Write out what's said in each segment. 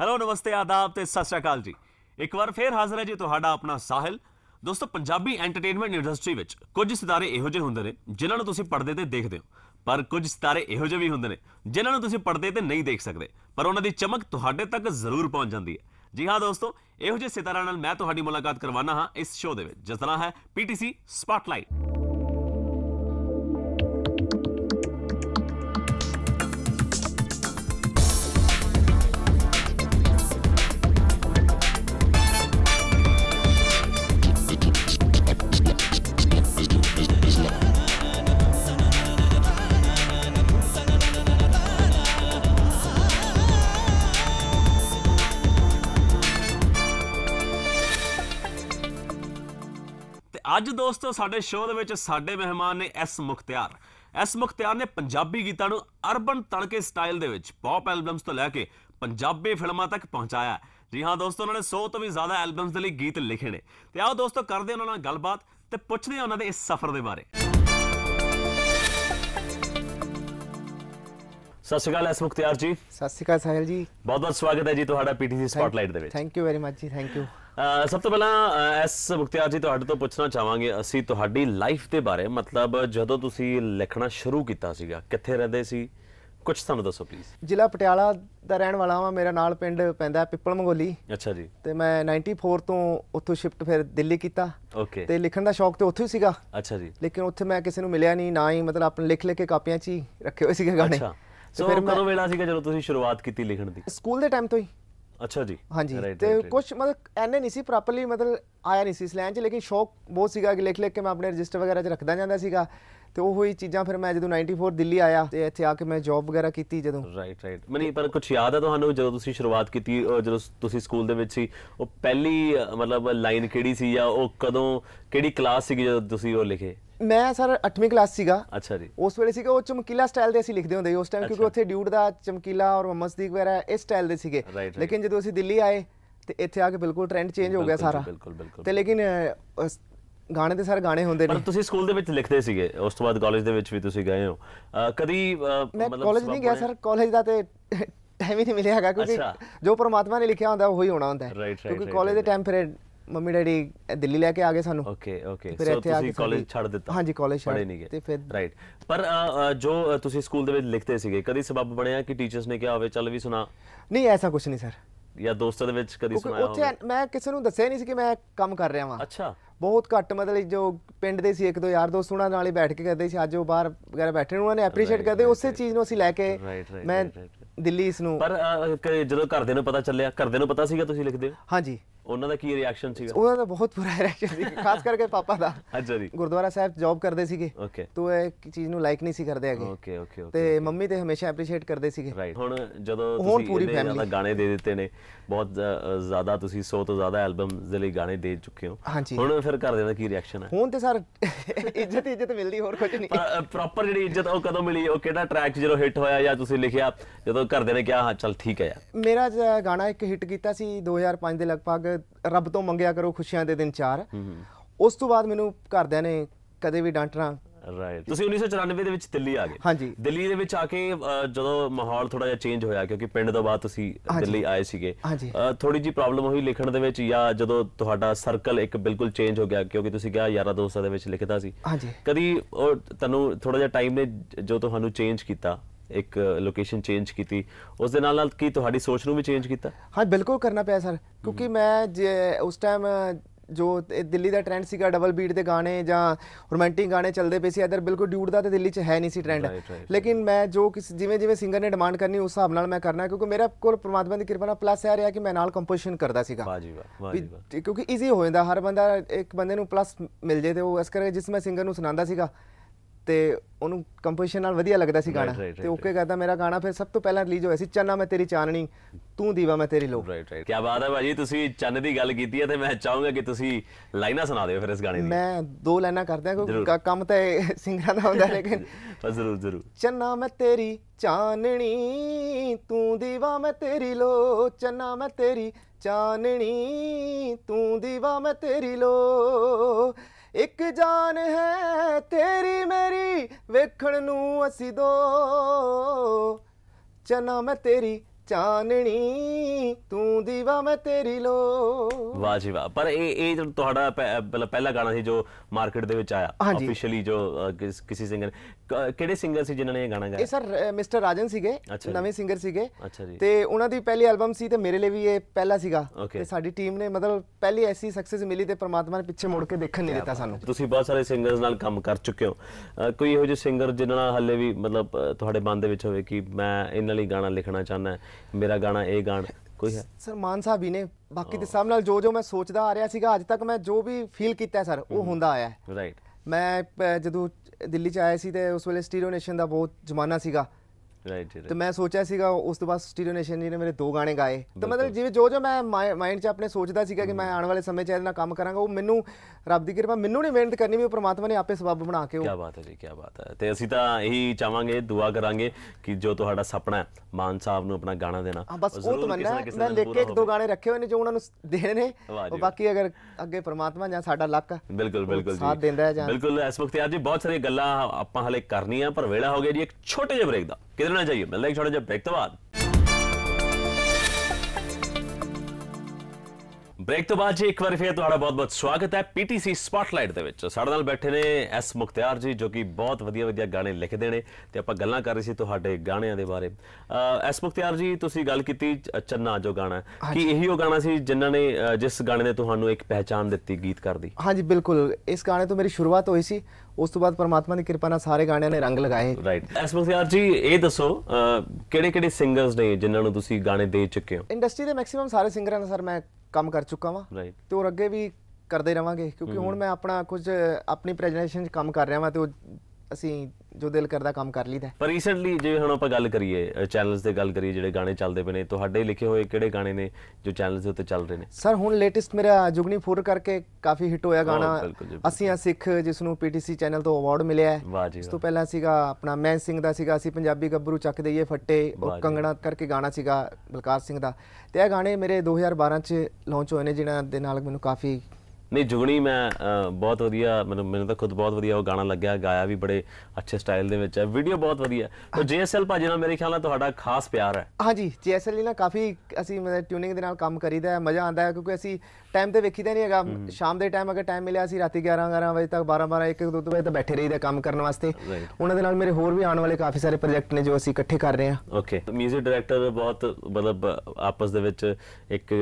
hello ਨਮਸਤੇ ਆਦਾਬ ਤੇ ਸਤਿ ਸ਼੍ਰੀ ਅਕਾਲ ਜੀ ਇੱਕ ਵਾਰ ਫੇਰ ਹਾਜ਼ਰ ਹੈ ਜੀ ਤੁਹਾਡਾ ਆਪਣਾ ਸਾਹਿਲ ਦੋਸਤੋ ਪੰਜਾਬੀ ਐਂਟਰਟੇਨਮੈਂਟ ਇੰਡਸਟਰੀ ਵਿੱਚ ਕੁਝ ਸਿਤਾਰੇ ਇਹੋ ਜਿਹੇ ਹੁੰਦੇ ਨੇ ਜਿਨ੍ਹਾਂ ਨੂੰ ਤੁਸੀਂ ਪਰਦੇ ਤੇ ਦੇਖਦੇ ਹੋ ਪਰ ਕੁਝ ਸਿਤਾਰੇ ਇਹੋ ਜਿਹੇ ਵੀ ਹੁੰਦੇ ਨੇ ਜਿਨ੍ਹਾਂ ਨੂੰ ਤੁਸੀਂ ਪਰਦੇ ਤੇ ਨਹੀਂ ਦੇਖ ਸਕਦੇ ਪਰ ਉਹਨਾਂ ਦੀ ਚਮਕ ਤੁਹਾਡੇ ਤੱਕ ਜ਼ਰੂਰ ਪਹੁੰਚ ਜਾਂਦੀ ਹੈ ਜੀ ਹਾਂ ਦੋਸਤੋ ਇਹੋ ਜਿਹੇ ਸਿਤਾਰਿਆਂ ਨਾਲ ਮੈਂ ਤੁਹਾਡੀ ਮੁਲਾਕਾਤ ਕਰਵਾਉਣਾ ਹਾਂ ਇਸ ਸ਼ੋਅ ਦੇ ਵਿੱਚ ਜਿਸ ਤਰ੍ਹਾਂ ਹੈ ਪੀਟੀਸੀ ਸਪਾਟਲਾਈਟ ਅੱਜ ਦੋਸਤੋ ਸਾਡੇ ਸ਼ੋਅ ਦੇ ਵਿੱਚ ਸਾਡੇ ਮਹਿਮਾਨ ਨੇ ਐਸ ਮੁਖਤਿਆਰ ਐਸ ਮੁਖਤਿਆਰ ਨੇ ਪੰਜਾਬੀ ਗੀਤਾਂ ਨੂੰ ਅਰਬਨ ਤੜਕੇ ਸਟਾਈਲ ਦੇ ਵਿੱਚ ਪੌਪ ਐਲਬਮਸ ਤੋਂ ਲੈ ਕੇ ਪੰਜਾਬੀ ਫਿਲਮਾਂ ਤੱਕ ਪਹੁੰਚਾਇਆ ਜੀ ਹਾਂ ਦੋਸਤੋ ਉਹਨਾਂ ਨੇ 100 ਤੋਂ ਵੀ ਜ਼ਿਆਦਾ ਐਲਬਮਸ ਦੇ ਲਈ ਗੀਤ ਲਿਖੇ ਨੇ ਤੇ ਆਓ ਦੋਸਤੋ ਕਰਦੇ ਉਹਨਾਂ ਨਾਲ ਗੱਲਬਾਤ ਤੇ ਪੁੱਛਦੇ ਹਾਂ ਉਹਨਾਂ ਦੇ ਇਸ ਸਫ਼ਰ ਦੇ ਬਾਰੇ ਸਤਿ ਸ਼੍ਰੀ ਅਕਾਲ ਐਸ ਮੁਖਤਿਆਰ ਜੀ ਸਤਿ ਸ਼੍ਰੀ ਅਕਾਲ ਸਾਹਿਲ ਜੀ ਬਹੁਤ ਬਹੁਤ ਸਵਾਗਤ ਹੈ ਜੀ ਤੁਹਾਡਾ ਪੀਟੀਸੀ ਸਪੌਟਲਾਈਟ ਦੇ ਵਿੱਚ ਥੈਂਕ ਯੂ ਵੈਰੀ ਮੱਚ ਜੀ ਥੈਂਕ ਯੂ ਸਭ ਤੋਂ ਪਹਿਲਾਂ ਐਸ ਮੁਖਤਿਆਰ ਜੀ ਤੁਹਾਡੇ ਤੋਂ ਪੁੱਛਣਾ ਚਾਹਾਂਗੇ ਅਸੀਂ ਤੁਹਾਡੀ ਲਾਈਫ ਦੇ ਬਾਰੇ ਮਤਲਬ ਜਦੋਂ ਤੁਸੀਂ ਲਿਖਣਾ ਸ਼ੁਰੂ ਕੀਤਾ ਸੀਗਾ ਕਿੱਥੇ ਰਹਿੰਦੇ ਸੀ ਕੁਝ ਸਾਨੂੰ ਦੱਸੋ ਪਲੀਜ਼ ਜ਼ਿਲ੍ਹਾ ਪਟਿਆਲਾ ਦਾ ਰਹਿਣ ਵਾਲਾ ਹਾਂ ਮੇਰਾ ਨਾਲ ਪਿੰਡ ਪੈਂਦਾ ਪਿੱਪਲ ਮੰਗੋਲੀ ਅੱਛਾ ਜੀ ਤੇ ਮੈਂ 94 ਤੋਂ ਉੱਥੋਂ ਸ਼ਿਫਟ ਫਿਰ ਦਿੱਲੀ ਕੀਤਾ ਓਕੇ ਤੇ ਲਿਖਣ ਦਾ ਸ਼ੌਕ ਤੇ ਉੱਥੇ ਹੀ ਸੀਗਾ ਅੱਛਾ ਜੀ ਲੇਕਿਨ ਉੱਥੇ ਮੈਂ ਕਿਸੇ ਨੂੰ ਮਿਲਿਆ ਨਹੀਂ ਨਾ ਹੀ ਮਤਲਬ ਆਪਣੇ ਲਿਖ ਲਿਖ ਕੇ ਕਾਪੀਆਂ 'ਚ ਹੀ ਰੱਖੇ ਹੋਏ ਸੀਗੇ ਗਾਣੇ ਅੱਛਾ ਸੋ ਫਿਰ ਕਦੋਂ ਵੇਲਾ ਸੀਗਾ ਜਦੋਂ ਤੁਸੀਂ ਸ਼ੁਰੂਆਤ ਕੀਤੀ ਲਿਖਣ ਦੀ ਸਕੂਲ ਦੇ ਟਾਈਮ ਤੋਂ ਹੀ ਅੱਛਾ ਜੀ ਹਾਂਜੀ ਤੇ ਕੁਝ ਮਤਲਬ ਐਨੇ ਨਹੀਂ ਸੀ ਪ੍ਰੋਪਰਲੀ ਮਤਲਬ ਆਇਆ ਨਹੀਂ ਸੀ ਸਲੈਂਚ ਲੇਕਿਨ ਸ਼ੌਕ ਬਹੁਤ ਸੀਗਾ ਕਿ ਲਿਖ ਲਿਖ ਕੇ ਮੈਂ ਆਪਣੇ ਰਜਿਸਟਰ ਵਗੈਰਾ 'ਚ ਰੱਖਦਾ ਜਾਂਦਾ ਸੀਗਾ ਤੇ ਉਹ ਹੀ ਚੀਜ਼ਾਂ ਫਿਰ ਮੈਂ ਜਦੋਂ 94 ਦਿੱਲੀ ਆਇਆ ਤੇ ਇੱਥੇ ਆ ਕੇ ਮੈਂ ਜੌਬ ਵਗੈਰਾ ਕੀਤੀ ਜਦੋਂ ਰਾਈਟ ਰਾਈਟ ਮੈਨੂੰ ਪਰ ਕੁਝ ਯਾਦ ਹੈ ਤੁਹਾਨੂੰ ਜਦੋਂ ਤੁਸੀਂ ਸ਼ੁਰੂਆਤ ਕੀਤੀ ਜਦੋਂ ਤੁਸੀਂ ਸਕੂਲ ਦੇ ਵਿੱਚ ਸੀ ਉਹ ਪਹਿਲੀ ਮਤਲਬ ਲਾਈਨ ਕਿਹੜੀ ਸੀ ਜਾਂ ਉਹ ਕਦੋਂ ਕਿਹੜੀ ਕਲਾਸ ਸੀ ਜਦੋਂ ਤੁਸੀਂ ਉਹ ਲਿਖੇ ਮੈਂ ਸਰ 8ਵੀਂ ਕਲਾਸ ਸੀਗਾ ਅੱਛਾ ਜੀ ਉਸ ਵੇਲੇ ਸੀਗਾ ਉਹ ਚਮਕੀਲਾ ਸਟਾਈਲ ਦੇ ਅਸੀਂ ਲਿਖਦੇ ਹੁੰਦੇ ਸੀ ਉਸ ਟਾਈਮ ਕਿਉਂਕਿ ਉੱਥੇ ਡਿਊਟ ਦਾ ਚਮਕੀਲਾ ਔਰ ਮੁਹੰਮਦ ਸਦੀਕ ਵਗੈਰਾ ਇਸ ਸਟਾਈਲ ਦੇ ਸੀਗੇ ਲੇਕਿਨ ਜਦੋਂ ਅਸੀਂ ਦਿੱਲੀ ਆਏ ਤੇ ਇੱਥੇ ਆ ਕੇ ਬਿਲਕੁਲ ਟ੍ਰੈਂਡ ਚੇਂਜ ਹੋ ਗਿਆ ਸਾਰਾ ਤੇ ਲੇਕਿਨ ਗਾਣੇ ਤੇ ਸਰ ਗਾਣੇ ਹੁੰਦੇ ਨੇ ਪਰ ਤੁਸੀਂ ਸਕੂਲ ਦੇ ਵਿੱਚ ਲਿਖਦੇ ਸੀਗੇ ਉਸ ਤੋਂ ਬਾਅਦ ਕਾਲਜ ਦੇ ਵਿੱਚ ਵੀ ਤੁਸੀਂ ਗਏ ਹੋ ਕਦੀ ਮੈਂ ਕਾਲਜ ਨਹੀਂ ਗਿਆ ਸਰ ਕਾਲਜ ਦਾ ਤੇ ਟਾਈਮ ਹੀ ਨਹੀਂ ਮਿਲਿਆ ਹੈਗਾ ਕਿਉਂਕਿ ਜੋ ਪ੍ਰਮਾਤਮਾ ਨੇ ਲਿਖਿਆ ਹੁੰਦਾ ਉਹ ਹੀ ਹੋਣਾ ਹੁੰਦਾ ਕਿਉਂਕਿ ਕਾਲਜ ਦੇ ਟਾਈਮ ਫਿਰ ਮੰਮੀ ਡੈਡੀ ਦਿੱਲੀ ਲੈ ਕੇ ਆ ਗਏ ਸਾਨੂੰ ਓਕੇ ਓਕੇ ਫਿਰ ਇੱਥੇ ਆ ਕੇ ਕਾਲਜ ਛੱਡ ਦਿੱਤਾ ਹਾਂਜੀ ਕਾਲਜ ਛੱਡ ਨਹੀਂ ਗਏ ਤੇ ਫਿਰ ਰਾਈਟ ਪਰ ਜੋ ਤੁਸੀਂ ਸਕੂਲ ਦੇ ਵਿੱਚ ਲਿਖਦੇ ਸੀਗੇ ਕਦੀ ਸਬਬ ਬਣਿਆ ਕਿ ਟੀਚਰਸ ਨੇ ਕਿਹਾ ਹੋਵੇ ਚੱਲ ਵੀ ਸੁਣਾ ਨਹੀਂ ਐਸਾ ਕੁਝ ਨਹੀਂ ਸਰ ਯਾ ਦੋਸਤਾਂ ਦੇ ਵਿੱਚ ਕਦੀ ਸੁਣਾਇਆ ਹੋਵੇ ਉੱਥੇ ਮੈਂ ਕਿਸੇ ਨੂੰ ਦੱਸਿਆ ਨਹੀਂ ਸੀ ਕਿ ਮੈਂ ਕੰਮ ਕਰ ਰਿਹਾ ਹਾਂ ਅੱਛਾ ਬਹੁਤ ਘੱਟ ਮਤਲਬ ਜੋ ਪਿੰਡ ਦੇ ਸੀ ਇੱਕ ਦੋ ਯਾਰ ਦੋਸਤ ਉਹਨਾਂ ਨਾਲੇ ਬੈਠ ਕੇ ਕਰਦੇ ਸੀ ਅੱਜ ਉਹ ਬਾਹਰ ਵਗੈਰਾ ਬੈਠੇ ਉਹਨਾਂ ਨੇ ਐਪਰੀਸ਼ੀਏਟ ਕਰਦੇ ਉਸੇ ਚੀਜ਼ ਨੂੰ ਅਸੀਂ ਲੈ ਕੇ ਮੈਂ ਦਿੱਲੀ ਇਸ ਨੂੰ ਪਰ ਜਦੋਂ ਘਰਦੇ ਨੂੰ ਪਤਾ ਚੱਲਿਆ ਘਰਦੇ ਨੂੰ ਪਤਾ ਸੀਗਾ ਤੁਸੀਂ ਲਿਖਦੇ ਹੋ ਹਾਂਜੀ ਉਹਨਾਂ ਦਾ ਕੀ ਰਿਐਕਸ਼ਨ ਸੀਗਾ ਉਹਨਾਂ ਦਾ ਬਹੁਤ ਬੁਰਾ ਰਿਐਕਸ਼ਨ ਸੀ ਖਾਸ ਕਰਕੇ ਪਾਪਾ ਦਾ ਅੱਛਾ ਜੀ ਗੁਰਦੁਆਰਾ ਸਾਹਿਬ ਜੌਬ ਕਰਦੇ ਸੀਗੇ ਓਕੇ ਤੋ ਇਹ ਚੀਜ਼ ਨੂੰ ਲਾਈਕ ਨਹੀਂ ਸੀ ਕਰਦੇ ਹੈਗੇ ਓਕੇ ਓਕੇ ਤੇ ਮੰਮੀ ਤੇ ਹਮੇਸ਼ਾ ਐਪਰੀਸ਼ੀਏਟ ਕਰਦੇ ਸੀਗੇ ਰਾਈਟ ਹੁਣ ਜਦੋਂ ਤੁਸੀਂ ਇਹਨੇ ਦਾ ਗਾਣੇ ਦੇ ਦਿੱਤੇ ਨੇ ਬਹੁਤ ਜ਼ਿਆਦਾ ਤੁਸੀਂ 100 ਤੋਂ ਜ਼ਿਆਦਾ ਐਲਬਮਸ ਦੇ ਲਈ ਗਾਣੇ ਦੇ ਚੁੱਕੇ ਹੋ ਹੁਣ ਫਿਰ ਕਰਦੇ ਦਾ ਕੀ ਰਿਐਕਸ਼ਨ ਹੈ ਹੁਣ ਤੇ ਸਰ ਇੱਜ਼ਤ ਇੱਜ਼ਤ ਮਿਲਦੀ ਹੋਰ ਕੁਝ ਨਹੀਂ ਪ੍ਰੋਪਰ ਜਿਹੜੀ ਇੱਜ਼ਤ ਉਹ ਕਦੋਂ ਮਿਲੀ ਉਹ ਕਿਹੜਾ ਟਰੈਕ ਜਦੋਂ ਹਿੱਟ ਹੋਇਆ ਜਾਂ ਤੁਸੀਂ ਲਿਖਿਆ ਜਦੋਂ ਕਰਦੇ ਨੇ ਕਿਹਾ ਹਾਂ ਚੱਲ ਠੀਕ ਹੈ ਯਾਰ ਮੇਰਾ ਗਾਣਾ ਇੱਕ ਹਿੱਟ ਕੀਤਾ ਸੀ 2005 ਦੇ ਲਗਭਗ ਰੱਬ ਤੋਂ ਮੰਗਿਆ ਕਰੋ ਖੁਸ਼ੀਆਂ ਦੇ ਦਿਨ ਚਾਰ ਉਸ ਤੋਂ ਬਾਅਦ ਮੈਨੂੰ ਘਰਦਿਆਂ ਨੇ ਕਦੇ ਵੀ ਡਾਂਟਣਾ ਰਾਈਟ ਤੁਸੀਂ 1994 ਦੇ ਵਿੱਚ ਦਿੱਲੀ ਆ ਗਏ ਹਾਂਜੀ ਦਿੱਲੀ ਦੇ ਵਿੱਚ ਆ ਕੇ ਜਦੋਂ ਮਾਹੌਲ ਥੋੜਾ ਜਿਹਾ ਚੇਂਜ ਹੋਇਆ ਕਿਉਂਕਿ ਪਿੰਡ ਤੋਂ ਬਾਅਦ ਤੁਸੀਂ ਦਿੱਲੀ ਆਏ ਸੀਗੇ ਥੋੜੀ ਜੀ ਪ੍ਰੋਬਲਮ ਹੋਈ ਲਿਖਣ ਦੇ ਵਿੱਚ ਜਾਂ ਜਦੋਂ ਤੁਹਾਡਾ ਸਰਕਲ ਇੱਕ ਬਿਲਕੁਲ ਚੇਂਜ ਹੋ ਗਿਆ ਕਿਉਂਕਿ ਤੁਸੀਂ ਕਿਹਾ ਯਾਰਾ ਦੋਸਤਾਂ ਦੇ ਵਿੱਚ ਲਿਖਦਾ ਸੀ ਹਾਂਜੀ ਕਦੀ ਤੁਹਾਨੂੰ ਥੋੜਾ ਜਿਹਾ ਟਾਈਮ ਨੇ ਜੋ ਤੁਹਾਨੂੰ ਚੇਂਜ ਕੀਤਾ ਇੱਕ ਲੋਕੇਸ਼ਨ ਚੇਂਜ ਕੀਤੀ ਉਸ ਦੇ ਨਾਲ ਨਾਲ ਕੀ ਤੁਹਾਡੀ ਸੋਚ ਨੂੰ ਵੀ ਚੇਂਜ ਕੀਤਾ ਹਾਂ ਬਿਲਕੁਲ ਕਰਨਾ ਪਿਆ ਸਰ ਕਿਉਂਕਿ ਮੈਂ ਉਸ ਟਾਈਮ ਜੋ ਦਿੱਲੀ ਦਾ ਟ੍ਰੈਂਡ ਸੀਗਾ ਡਬਲ ਬੀਟ ਦੇ ਗਾਣੇ ਜਾਂ ਰੋਮਾਂਟਿਕ ਗਾਣੇ ਚੱਲਦੇ ਪਏ ਸੀ ਇਧਰ ਬਿਲਕੁਲ ਡਿਊਟ ਦਾ ਤੇ ਦਿੱਲੀ 'ਚ ਹੈ ਨਹੀਂ ਸੀ ਟ੍ਰੈਂਡ ਲੇਕਿਨ ਮੈਂ ਜੋ ਕਿਸ ਜਿਵੇਂ ਜਿਵੇਂ ਸਿੰਗਰ ਨੇ ਡਿਮਾਂਡ ਕਰਨੀ ਉਸ ਹਿਸਾਬ ਨਾਲ ਮੈਂ ਕਰਨਾ ਕਿਉਂਕਿ ਮੇਰੇ ਕੋਲ ਪ੍ਰਮਾਤਮਾ ਦੀ ਕਿਰਪਾ ਨਾਲ ਪਲੱਸ ਆ ਰਿਹਾ ਕਿ ਮੈਂ ਨਾਲ ਕੰਪੋਜੀਸ਼ਨ ਕਰਦਾ ਸੀਗਾ ਵਾਹ ਜੀ ਵਾਹ ਕਿਉਂਕਿ ਈਜ਼ੀ ਹੋ ਜਾਂਦਾ ਹਰ ਬੰਦਾ ਇੱਕ ਬੰਦੇ ਨੂੰ ਪਲੱਸ ਮਿਲ ਜੇ ਤੇ ਉਹ ਇਸ ਕਰਕੇ ਜਿਸ ਮੈਂ ਸਿੰਗਰ ਨੂੰ ਸੁਣਾਉਂਦਾ ਸੀਗਾ ਤੇ ਉਹਨੂੰ ਕੰਪੋਜੀਸ਼ਨ ਨਾਲ ਵਧੀਆ ਲੱਗਦਾ ਸੀ ਗਾਣਾ ਤੇ ਓਕੇ ਕਰਦਾ ਮੇਰਾ ਗਾਣਾ ਫਿਰ ਸਭ ਤੋਂ ਪਹਿਲਾਂ ਰਿਲੀਜ਼ ਹੋਇਆ ਸੀ ਚੰਨਾ ਮੈਂ ਤੇਰੀ ਚਾਨਣੀ ਤੂੰ ਦੀਵਾ ਮੈਂ ਤੇਰੀ ਲੋ ਰਾਈਟ ਰਾਈਟ ਕੀ ਬਾਤ ਹੈ ਭਾਜੀ ਤੁਸੀਂ ਚੰਨ ਦੀ ਗੱਲ ਕੀਤੀ ਹੈ ਤੇ ਮੈਂ ਚਾਹੂੰਗਾ ਕਿ ਤੁਸੀਂ ਲਾਈਨਾਂ ਸੁਣਾ ਦਿਓ ਫਿਰ ਇਸ ਗਾਣੇ ਦੀ ਮੈਂ ਦੋ ਲਾਈਨਾਂ ਕਰਦਾ ਕਿਉਂਕਿ ਕੰਮ ਤਾਂ ਸਿੰਗਰਾਂ ਦਾ ਹੁੰਦਾ ਲੇਕਿਨ ਜ਼ਰੂਰ ਜ਼ਰੂਰ ਚੰਨਾ ਮੈਂ ਤੇਰੀ ਚਾਨਣੀ ਤੂੰ ਦੀਵਾ ਮੈਂ ਤੇਰੀ ਲੋ ਚੰਨਾ ਮੈਂ ਤੇਰੀ ਚਾਨਣੀ ਤੂੰ ਦੀਵਾ ਮੈਂ ਤੇਰੀ ਲੋ ਇੱਕ ਜਾਨ ਹੈ ਤੇਰੀ ਮੇਰੀ ਵੇਖਣ ਨੂੰ ਅਸੀਂ ਦੋ ਚਨਾ ਮੈਂ ਤੇਰੀ ਚਾਨਣੀ ਤੂੰ ਦੀਵਾ ਮੈਂ ਤੇਰੀ ਲੋ ਵਾਹ ਜੀ ਵਾਹ ਪਰ ਇਹ ਇਹ ਤੁਹਾਡਾ ਪਹਿਲਾ ਗਾਣਾ ਸੀ ਜੋ ਮਾਰਕੀਟ ਦੇ ਵਿੱਚ ਆਇਆ ਆਫੀਸ਼ੀਅਲੀ ਜੋ ਕਿਸੇ ਸਿੰਗਰ ਕਿਹੜੇ ਸਿੰਗਰ ਸੀ ਜਿਨ੍ਹਾਂ ਨੇ ਇਹ ਗਾਣਾ ਗਾਇਆ ਇਹ ਸਰ ਮਿਸਟਰ ਰਾਜਨ ਸੀਗੇ ਨਵੇਂ ਸਿੰਗਰ ਸੀਗੇ ਤੇ ਉਹਨਾਂ ਦੀ ਪਹਿਲੀ ਐਲਬਮ ਸੀ ਤੇ ਮੇਰੇ ਲਈ ਵੀ ਇਹ ਪਹਿਲਾ ਸੀਗਾ ਤੇ ਸਾਡੀ ਟੀਮ ਨੇ ਮਤਲਬ ਪਹਿਲੀ ਐਸੀ ਸਕਸੈਸ ਮਿਲੀ ਤੇ ਪ੍ਰਮਾਤਮਾ ਨੇ ਪਿੱਛੇ ਮੁੜ ਕੇ ਦੇਖਣ ਨਹੀਂ ਦਿੱਤਾ ਸਾਨੂੰ ਤੁਸੀਂ ਬਹੁਤ ਸਾਰੇ ਸਿੰਗਰਸ ਨਾਲ ਕੰਮ ਕਰ ਚੁੱਕੇ ਹੋ ਕੋਈ ਇਹੋ ਜਿਹੇ ਸਿੰਗਰ ਜਿਨ੍ਹਾਂ ਨਾਲ ਹੱਲੇ ਵੀ ਮਤਲਬ ਤੁਹਾਡੇ ਮਨ ਦੇ ਵਿੱਚ ਹੋਵੇ ਕਿ ਮੈਂ ਇਹਨਾਂ ਲਈ ਗਾਣਾ ਲਿਖਣਾ ਚਾਹੁੰਦਾ ਮੇਰਾ ਗਾਣਾ ਇਹ ਗਾਣ ਕੋਈ ਹੈ ਸਰ ਮਾਨ ਸਾਹਿਬ ਹੀ ਨੇ ਬਾਕੀ ਤੇ ਸਭ ਨਾਲ ਜੋ ਜੋ ਮੈਂ ਸੋਚਦਾ ਆ ਰਿਹਾ ਸੀਗਾ ਅੱਜ ਤੱਕ ਮੈਂ ਜੋ ਵੀ ਫੀਲ ਕੀਤਾ ਸਰ ਉਹ ਹੁੰਦਾ ਆਇਆ ਰਾਈਟ ਮੈਂ ਜਦੋਂ ਦਿੱਲੀ ਚ ਆਇਆ ਸੀ ਤੇ ਉਸ ਵੇਲੇ ਸਟੀਰੀਓ ਨੇਸ਼ਨ ਦਾ ਬਹੁਤ ਜ਼ਮਾਨਾ ਸੀਗਾ ਰਾਈਟ ਤੇ ਮੈਂ ਸੋਚਿਆ ਸੀਗਾ ਉਸ ਤੋਂ ਬਾਅਦ ਸਟੀਰੀਓ ਨੇਸ਼ਨ ਜੀ ਨੇ ਮੇਰੇ ਦੋ ਗਾਣੇ ਗਾਏ ਤਾਂ ਮਤਲਬ ਜਿਵੇਂ ਜੋ ਜੋ ਮੈਂ ਮਾਈਂਡ 'ਚ ਆਪਣੇ ਸੋਚਦਾ ਸੀਗਾ ਕਿ ਮੈਂ ਆਉਣ ਵਾਲੇ ਸਮੇਂ 'ਚ ਇਹਦੇ ਨਾਲ ਕੰਮ ਕਰਾਂਗਾ ਉਹ ਮੈਨੂੰ ਰੱਬ ਦੀ ਕਿਰਪਾ ਮੈਨੂੰ ਨਹੀਂ ਮਿਹਨਤ ਕਰਨੀ ਵੀ ਉਹ ਪ੍ਰਮਾਤਮਾ ਨੇ ਆਪੇ ਸਬਬ ਬਣਾ ਕੇ ਉਹ ਕੀ ਬਾਤ ਹੈ ਜੀ ਕੀ ਬਾਤ ਹੈ ਤੇ ਅਸੀਂ ਤਾਂ ਇਹੀ ਚਾਹਾਂਗੇ ਦੁਆ ਕਰਾਂਗੇ ਕਿ ਜੋ ਤੁਹਾਡਾ ਸੁਪਨਾ ਹੈ ਮਾਨ ਸਾਹਿਬ ਨੂੰ ਆਪਣਾ ਗਾਣਾ ਦੇਣਾ ਬਸ ਉਹ ਤਾਂ ਮੈਂ ਲਿਖ ਕੇ ਇੱਕ ਦੋ ਗਾਣੇ ਰੱਖੇ ਹੋਏ ਨੇ ਜੋ ਉਹਨਾਂ ਨੂੰ ਦੇਣੇ ਨੇ ਉਹ ਬਾਕੀ ਅਗਰ ਅੱਗੇ ਪ੍ਰਮਾਤਮਾ ਜਾਂ ਸਾਡਾ ਲੱਕ ਬਿਲਕੁਲ ਬਿਲਕੁਲ ਜੀ ਸਾਥ ਦਿੰਦਾ ਹੈ ਜਾਂ ਬਿਲਕੁਲ ਇਸ ਵਕਤ ਯਾਰ ਜੀ ਬਹੁਤ ਸਾਰੀਆਂ ਗੱਲਾਂ ਆਪਾਂ ਹਲੇ ਕਰਨੀਆਂ ਪਰ ਵੇਲਾ ਹੋ ਗਿਆ ਜੀ ਇੱਕ ਛੋਟੇ ਜਿਹੇ ਬ੍ਰੇਕ ਦਾ किधर ना जाइए मिलना एक छोटा जब ब्रेक तो बाद ਬ੍ਰੇਕ ਤੋਂ ਬਾਅਦ ਜੀ ਇੱਕ ਵਾਰ ਫੇਰ ਤੁਹਾਡਾ ਬਹੁਤ-ਬਹੁਤ ਸਵਾਗਤ ਹੈ ਪੀਟੀਸੀ ਸਪੌਟਲਾਈਟ ਦੇ ਵਿੱਚ ਸਾਡੇ ਨਾਲ ਬੈਠੇ ਨੇ ਐਸ ਮੁਖਤਿਆਰ ਜੀ ਜੋ ਕਿ ਬਹੁਤ ਵਧੀਆ-ਵਧੀਆ ਗਾਣੇ ਲਿਖਦੇ ਨੇ ਤੇ ਆਪਾਂ ਗੱਲਾਂ ਕਰ ਰਹੇ ਸੀ ਤੁਹਾਡੇ ਗਾਣਿਆਂ ਦੇ ਬਾਰੇ ਐਸ ਮੁਖਤਿਆਰ ਜੀ ਤੁਸੀਂ ਗੱਲ ਕੀਤੀ ਚੰਨਾ ਜੋ ਗਾਣਾ ਕਿ ਇਹੀ ਉਹ ਗਾਣਾ ਸੀ ਜਿਨ੍ਹਾਂ ਨੇ ਜਿਸ ਗਾਣੇ ਨੇ ਤੁਹਾਨੂੰ ਇੱਕ ਪਹਿਚਾਨ ਦਿੱਤੀ ਗੀਤਕਾਰ ਦੀ ਹਾਂਜੀ ਬਿਲਕੁਲ ਇਸ ਗਾਣੇ ਤੋਂ ਮੇਰੀ ਸ਼ੁਰੂਆਤ ਹੋਈ ਸੀ ਉਸ ਤੋਂ ਬਾਅਦ ਪਰਮਾਤਮਾ ਦੀ ਕਿਰਪਾ ਨਾਲ ਸਾਰੇ ਗਾਣਿਆਂ ਨੇ ਰੰਗ ਲਗਾਏ ਰਾਈਟ ਐਸ ਮੁਖਤਿਆਰ ਜੀ ਇਹ ਦੱਸੋ ਕਿਹੜੇ-ਕਿਹੜੇ ਸਿੰਗਰਸ ਨੇ ਜਿਨ੍ਹਾਂ ਨੂੰ ਤੁਸੀਂ ਗਾਣੇ ਦੇ ਚੁੱਕੇ ਹੋ ਇੰਡਸਟਰੀ ਦੇ ਮੈਕਸਿਮਮ ਸਾਰੇ ਸਿੰਗਰਾਂ ਨਾਲ ਸਰ ਮੈਂ ਕੰਮ ਕਰ ਚੁੱਕਾ ਵਾਂ ਤੇ ਹੋਰ ਅੱਗੇ ਵੀ ਕਰਦੇ ਰਵਾਂਗੇ ਕਿਉਂਕਿ ਹੁਣ ਮੈਂ ਆਪਣਾ ਕੁਝ ਆਪਣੀ ਪ੍ਰੈਜੈਂਟੇਸ਼ਨ 'ਚ ਕੰਮ ਕਰ ਰਿਹਾ ਵਾਂ ਤੇ ਉਹ ਅਸੀਂ ਜੋ ਦਿਲ ਕਰਦਾ ਕੰਮ ਕਰ ਲਈਦਾ ਪਰ ਰੀਸੈਂਟਲੀ ਜੇ ਹੁਣ ਆਪਾਂ ਗੱਲ ਕਰੀਏ ਚੈਨਲਸ ਤੇ ਗੱਲ ਕਰੀਏ ਜਿਹੜੇ ਗਾਣੇ ਚੱਲਦੇ ਪਏ ਨੇ ਤੁਹਾਡੇ ਲਿਖੇ ਹੋਏ ਕਿਹੜੇ ਗਾਣੇ ਨੇ ਜੋ ਚੈਨਲਸ ਦੇ ਉੱਤੇ ਚੱਲ ਰਹੇ ਨੇ ਸਰ ਹੁਣ ਲੇਟੈਸਟ ਮੇਰਾ ਜੁਗਨੀ ਫੋਰ ਕਰਕੇ ਕਾਫੀ ਹਿੱਟ ਹੋਇਆ ਗਾਣਾ ਅਸੀਂ ਆ ਸਿੱਖ ਜਿਸ ਨੂੰ ਪੀਟੀਸੀ ਚੈਨਲ ਤੋਂ ਅਵਾਰਡ ਮਿਲਿਆ ਹੈ ਇਸ ਤੋਂ ਪਹਿਲਾਂ ਸੀਗਾ ਆਪਣਾ ਮੈਂ ਸਿੰਘ ਦਾ ਸੀਗਾ ਅਸੀਂ ਪੰਜਾਬੀ ਗੱਭਰੂ ਚੱਕ ਦਈਏ ਫੱਟੇ ਉਹ ਕੰਗਣਾ ਕਰਕੇ ਗਾਣਾ ਸੀਗਾ ਬਲਕਾਰ ਸਿੰਘ ਦਾ ਤੇ ਇਹ ਗਾਣੇ ਮੇਰੇ 2012 ਚ ਲਾਂਚ ਹੋਏ ਨੇ ਜਿਨ੍ਹਾਂ ਦੇ ਨਾਲ ਮੈਨੂੰ ਕਾਫੀ ਨਹੀਂ ਜੁਗਣੀ ਮੈਂ ਬਹੁਤ ਵਧੀਆ ਮੈਨੂੰ ਮੈਨੂੰ ਤਾਂ ਖੁਦ ਬਹੁਤ ਵਧੀਆ ਉਹ ਗਾਣਾ ਲੱਗਿਆ ਗਾਇਆ ਵੀ ਬੜੇ ਅੱਛੇ ਸਟਾਈਲ ਦੇ ਵਿੱਚ ਹੈ ਵੀਡੀਓ ਬਹੁਤ ਵਧੀਆ ਪਰ ਜੀਐਸਐਲ ਭਾਜੀ ਨਾਲ ਮੇਰੇ ਖਿਆਲ ਨਾਲ ਤੁਹਾਡਾ ਖਾਸ ਪਿਆਰ ਹੈ ਹਾਂਜੀ ਜੀਐਸਐਲ ਲਈ ਨਾ ਕਾਫੀ ਅਸੀਂ ਮੈਂ ਟਿਊਨਿੰਗ ਦੇ ਨਾਲ ਕੰਮ ਕਰੀਦਾ ਹੈ ਮਜ਼ਾ ਆਉਂਦਾ ਹੈ ਕਿਉਂਕਿ ਅਸੀਂ ਟਾਈਮ ਤੇ ਵੇਖੀਦਾ ਨਹੀਂ ਹੈਗਾ ਸ਼ਾਮ ਦੇ ਟਾਈਮ ਅਗਰ ਟਾਈਮ ਮਿਲਿਆ ਅਸੀਂ ਰਾਤੀ 11 11 ਵਜੇ ਤੱਕ 12 12 1 2 ਵਜੇ ਤੱਕ ਬੈਠੇ ਰਹੀਦਾ ਕੰਮ ਕਰਨ ਵਾਸਤੇ ਉਹਨਾਂ ਦੇ ਨਾਲ ਮੇਰੇ ਹੋਰ ਵੀ ਆਉਣ ਵਾਲੇ ਕਾਫੀ ਸਾਰੇ ਪ੍ਰੋਜੈਕਟ ਨੇ ਜੋ ਅਸੀਂ ਇਕੱਠੇ ਕਰ ਰਹੇ ਹਾਂ ਓਕੇ ਮਿਊਜ਼ਿਕ ਡਾਇਰੈਕਟਰ ਬਹੁਤ ਮਤਲਬ ਆਪਸ ਦੇ ਵਿੱਚ ਇੱਕ